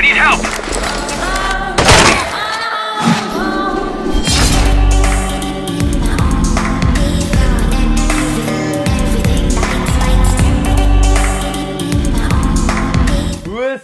I need help!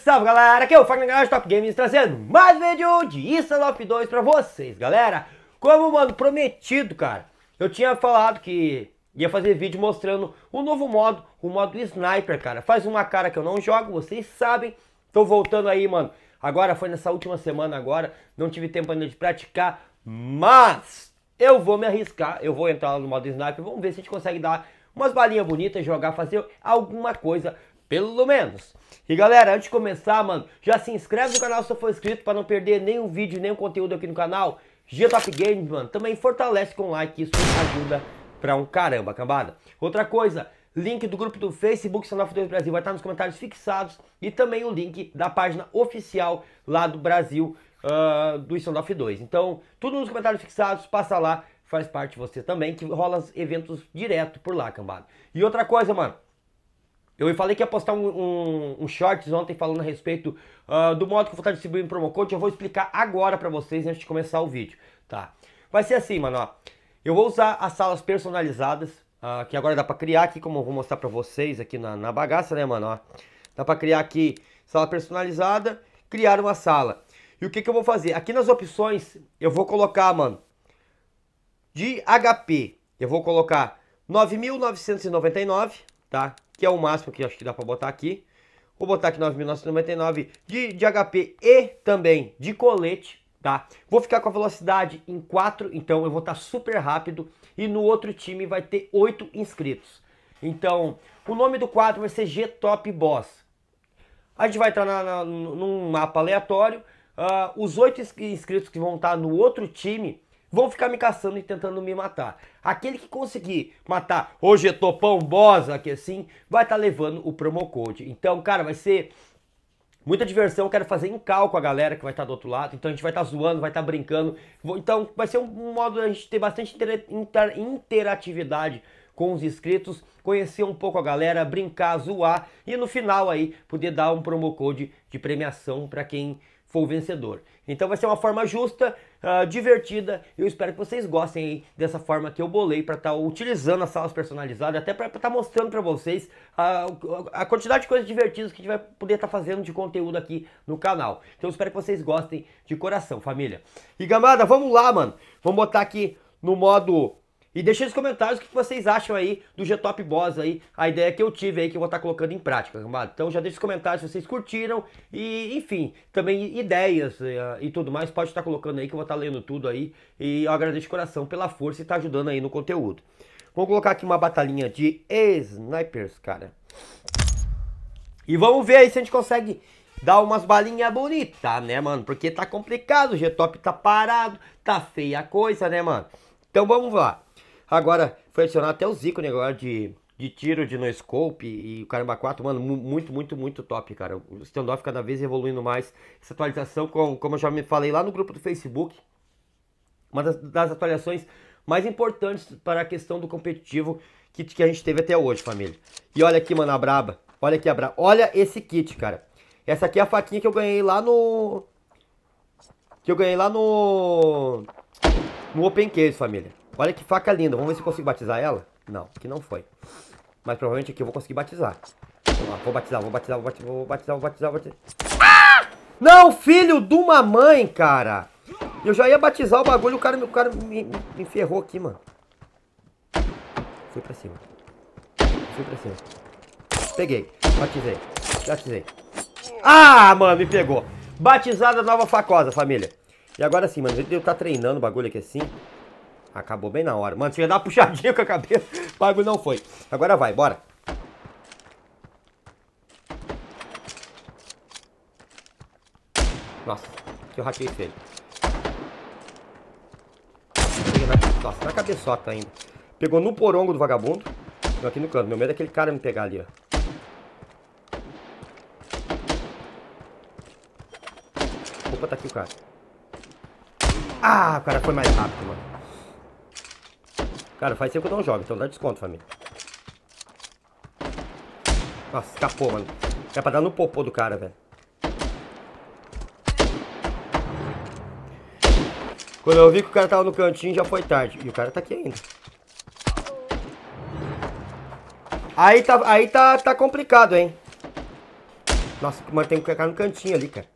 Salve galera, aqui é o Fagner Garage Top Games trazendo mais vídeo de Island of 2 pra vocês, galera. Como, mano, prometido, cara, eu tinha falado que ia fazer vídeo mostrando o um novo modo, o modo Sniper, cara. Faz uma cara que eu não jogo, vocês sabem, Tô voltando aí, mano. Agora foi nessa última semana agora, não tive tempo ainda de praticar, mas eu vou me arriscar, eu vou entrar lá no modo sniper, vamos ver se a gente consegue dar umas balinhas bonitas, jogar, fazer alguma coisa, pelo menos. E galera, antes de começar, mano, já se inscreve no canal se não for inscrito para não perder nenhum vídeo, nenhum conteúdo aqui no canal. G-Top Games, mano, também fortalece com like, isso ajuda pra um caramba, cambada. Outra coisa, link do grupo do Facebook Sanof 2 Brasil vai estar nos comentários fixados e também o link da página oficial lá do Brasil uh, ah, do Sanof 2. Então, tudo nos comentários fixados, passa lá, faz parte você também, que rola eventos direto por lá, cambada. E outra coisa, mano, eu falei que ia postar um, um, um shorts ontem falando a respeito uh, do modo que eu vou estar distribuindo promo code. Eu vou explicar agora para vocês antes de começar o vídeo, tá? Vai ser assim, mano, ó. Eu vou usar as salas personalizadas ah, que agora dá pra criar aqui, como eu vou mostrar pra vocês aqui na, na bagaça, né, mano? Ó, dá pra criar aqui sala personalizada, criar uma sala. E o que, que eu vou fazer? Aqui nas opções, eu vou colocar, mano, de HP. Eu vou colocar 9.999, tá? Que é o máximo que acho que dá pra botar aqui. Vou botar aqui 9.999 de, de HP e também de colete, tá? Vou ficar com a velocidade em 4, então eu vou estar tá super rápido e no outro time vai ter 8 inscritos. Então, o nome do quadro vai ser G-Top Boss. A gente vai entrar tá na, na, num mapa aleatório. Uh, os oito inscritos que vão estar tá no outro time vão ficar me caçando e tentando me matar. Aquele que conseguir matar hoje g Topão Boss aqui assim, vai estar tá levando o promo code. Então, cara, vai ser Muita diversão eu quero fazer em cal com a galera que vai estar do outro lado. Então a gente vai estar zoando, vai estar brincando. Então vai ser um modo a gente ter bastante inter interatividade com os inscritos, conhecer um pouco a galera, brincar, zoar e no final aí poder dar um promo code de premiação para quem for o vencedor. Então vai ser uma forma justa, uh, divertida. Eu espero que vocês gostem aí dessa forma que eu bolei para estar tá utilizando as salas personalizadas, até para estar tá mostrando para vocês a, a, quantidade de coisas divertidas que a gente vai poder estar tá fazendo de conteúdo aqui no canal. Então eu espero que vocês gostem de coração, família. E gamada, vamos lá, mano. Vamos botar aqui no modo e deixa nos comentários o que vocês acham aí do G-Top Boss aí, a ideia que eu tive aí que eu vou estar tá colocando em prática, mano Então já deixa os comentários se vocês curtiram e, enfim, também ideias e, eh, e tudo mais, pode estar tá colocando aí que eu vou estar tá lendo tudo aí. E eu agradeço de coração pela força e estar tá ajudando aí no conteúdo. Vamos colocar aqui uma batalhinha de snipers, cara. E vamos ver aí se a gente consegue dar umas balinhas bonitas, né, mano? Porque tá complicado, o G-Top tá parado, tá feia a coisa, né, mano? Então vamos lá. Agora, foi adicionado até os ícones agora de, de tiro, de no scope e o Caramba 4, mano, muito, muito, muito top, cara. O stand-off cada vez evoluindo mais. Essa atualização, como eu já me falei lá no grupo do Facebook, uma das, das atualizações mais importantes para a questão do competitivo que, que a gente teve até hoje, família. E olha aqui, mano, a braba. Olha aqui a braba. Olha esse kit, cara. Essa aqui é a faquinha que eu ganhei lá no... Que eu ganhei lá no... No Open Case, família. Olha que faca linda. Vamos ver se eu consigo batizar ela. Não, que não foi. Mas provavelmente aqui eu vou conseguir batizar. Ó, vou batizar, vou batizar, vou batizar, vou batizar, vou batizar, vou batizar. Ah! Não, filho de uma mãe, cara. Eu já ia batizar o bagulho, o cara, o cara me, me, ferrou aqui, mano. Fui pra cima. Fui pra cima. Peguei. Batizei. Batizei. Ah, mano, me pegou. Batizada nova facosa, família. E agora sim, mano, eu tá treinando o bagulho aqui assim. Acabou bem na hora. Mano, você ia dar uma puxadinha com a cabeça. pago não foi. Agora vai, bora. Nossa, que eu hackei esse ele. Nossa, na cabeçota ainda. Pegou no porongo do vagabundo. aqui no canto. Meu medo é aquele cara me pegar ali, ó. Opa, tá aqui o cara. Ah, o cara foi mais rápido, mano. Cara, faz tempo que eu não jogo, então dá desconto, família. Nossa, escapou, mano. É pra dar no popô do cara, velho. Quando eu vi que o cara tava no cantinho, já foi tarde. E o cara tá aqui ainda. Aí tá, aí tá, tá complicado, hein? Nossa, mas tem que cara no cantinho ali, cara.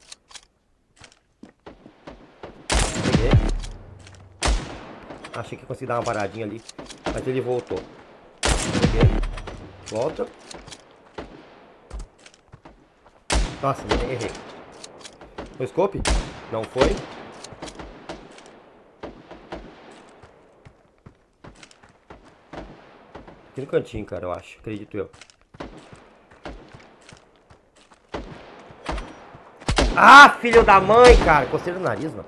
Achei que conseguir dar uma paradinha ali. Mas ele voltou. Volta. Nossa, errei. Foi scope? Não foi. Aqui no cantinho, cara, eu acho. Acredito eu. Ah, filho da mãe, cara. Coceira do nariz, mano.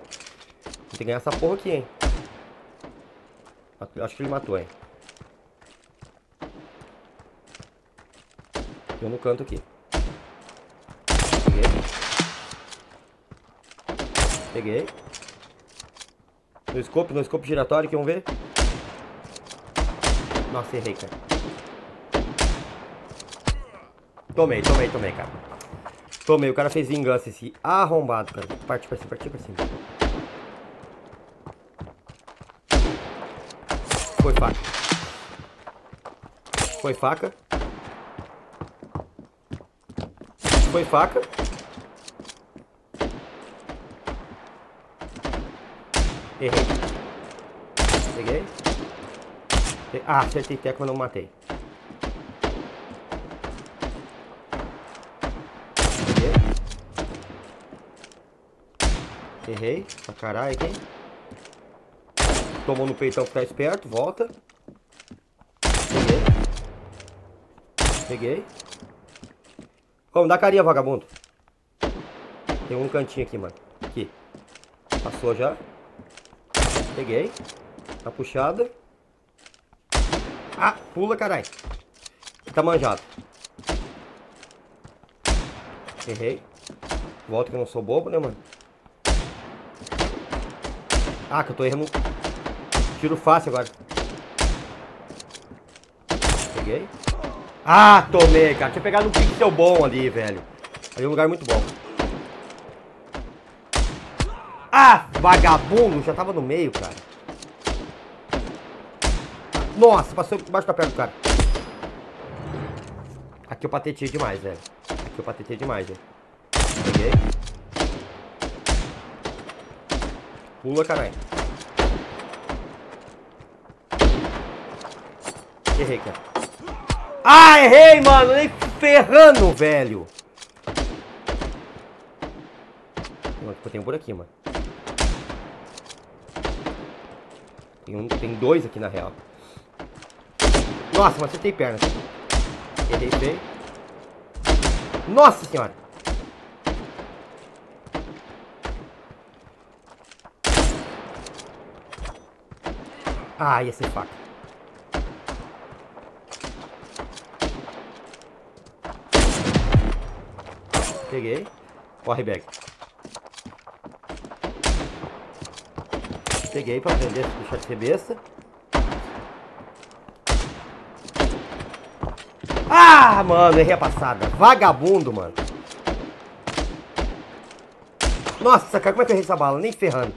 Tem que ganhar essa porra aqui, hein. Acho que ele matou, hein? Eu no canto aqui. Peguei. Peguei. No scope, no scope giratório, aqui, vamos ver. Nossa, errei, cara. Tomei, tomei, tomei, cara. Tomei, o cara fez vingança esse arrombado, cara. Parte pra cima, partiu pra cima. Foi faca. Foi faca. Foi faca. Errei. Peguei. Ah, acertei teco, mas não matei. Errei. Pra caralho, hein? Tomou no peitão que tá esperto, volta. Peguei. Peguei. Como, dá carinha, vagabundo. Tem um cantinho aqui, mano. Aqui. Passou já. Peguei. Tá puxada. Ah, pula, caralho. Tá manjado. Errei. Volta que eu não sou bobo, né, mano? Ah, que eu tô errando Tiro fácil agora. Peguei. Ah, tomei, cara. Tinha pegado um pixel bom ali, velho. Ali é um lugar muito bom. Ah, vagabundo. Já tava no meio, cara. Nossa, passou debaixo da perna do cara. Aqui eu patetei demais, velho. Aqui eu patetei demais, velho. Peguei. Pula, caralho. Errei, cara. Ah, errei, mano. Nem ferrando, velho. Tipo, tem um por aqui, mano. Tem, um, tem dois aqui, na real. Nossa, mas você tem perna. Errei feio. Nossa senhora. Ah, ia ser faca. Peguei. Corre, bag. Peguei pra vender, deixar de ser besta. Ah, mano, errei a passada. Vagabundo, mano. Nossa, cara, como é que eu errei essa bala? Nem ferrando.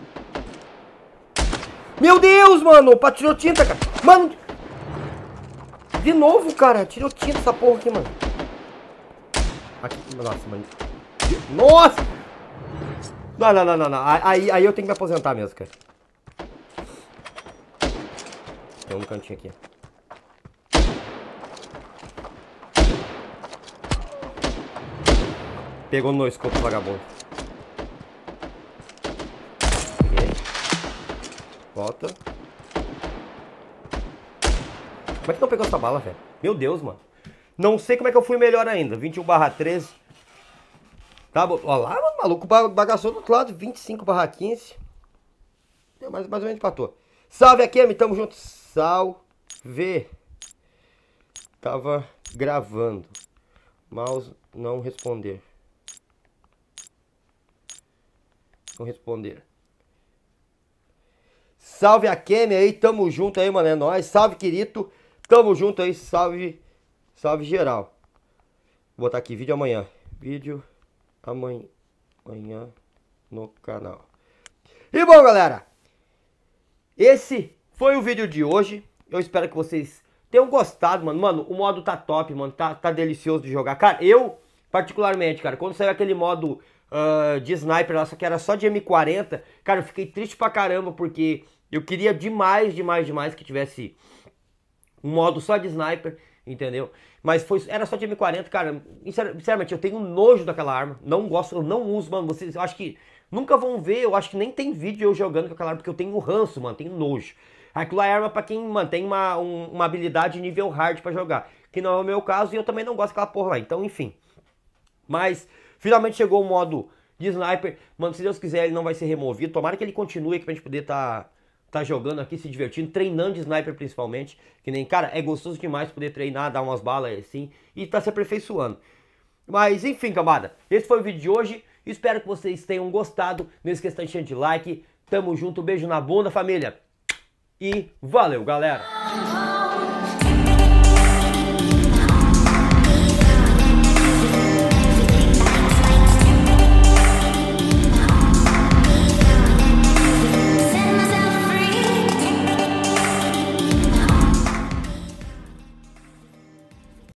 Meu Deus, mano, tirou tinta, cara. Mano, de novo, cara, tirou tinta essa porra aqui, mano. Aqui, nossa, mano. Nossa! Não, não, não, não, não. Aí, aí eu tenho que me aposentar mesmo, cara. Tem um cantinho aqui. Pegou no escopo vagabundo. Volta. Como é que não pegou essa bala, velho? Meu Deus, mano. Não sei como é que eu fui melhor ainda. 21 barra 13. Tá, ó, lá, mano, maluco bagaçou do outro lado, 25 barra 15. Deu mais, mais ou menos empatou. Salve aqui, Kemi tamo junto. Salve. Tava gravando. Mouse não responder. Não responder. Salve a Kemi aí, tamo junto aí, mano, é nóis. Salve, querido. Tamo junto aí, salve, salve geral. Vou botar aqui vídeo amanhã. Vídeo amanhã no canal. E bom, galera, esse foi o vídeo de hoje. Eu espero que vocês tenham gostado, mano. Mano, o modo tá top, mano. Tá, tá delicioso de jogar. Cara, eu, particularmente, cara, quando saiu aquele modo uh, de sniper lá, só que era só de M40, cara, eu fiquei triste pra caramba, porque eu queria demais, demais, demais que tivesse um modo só de sniper, entendeu? Mas foi, era só de M40, cara. Sinceramente, eu tenho nojo daquela arma. Não gosto, eu não uso, mano. Vocês, eu acho que nunca vão ver, eu acho que nem tem vídeo eu jogando com aquela arma, porque eu tenho ranço, mano, tenho nojo. Aquilo é arma pra quem, mantém uma, um, uma habilidade nível hard para jogar. Que não é o meu caso e eu também não gosto daquela porra lá. Então, enfim. Mas, finalmente chegou o modo de sniper. Mano, se Deus quiser, ele não vai ser removido. Tomara que ele continue aqui pra gente poder tá tá jogando aqui, se divertindo, treinando de sniper principalmente. Que nem, cara, é gostoso demais poder treinar, dar umas balas assim e tá se aperfeiçoando. Mas enfim, camada, esse foi o vídeo de hoje. Espero que vocês tenham gostado. Não esqueça de like. Tamo junto, beijo na bunda, família. E valeu, galera!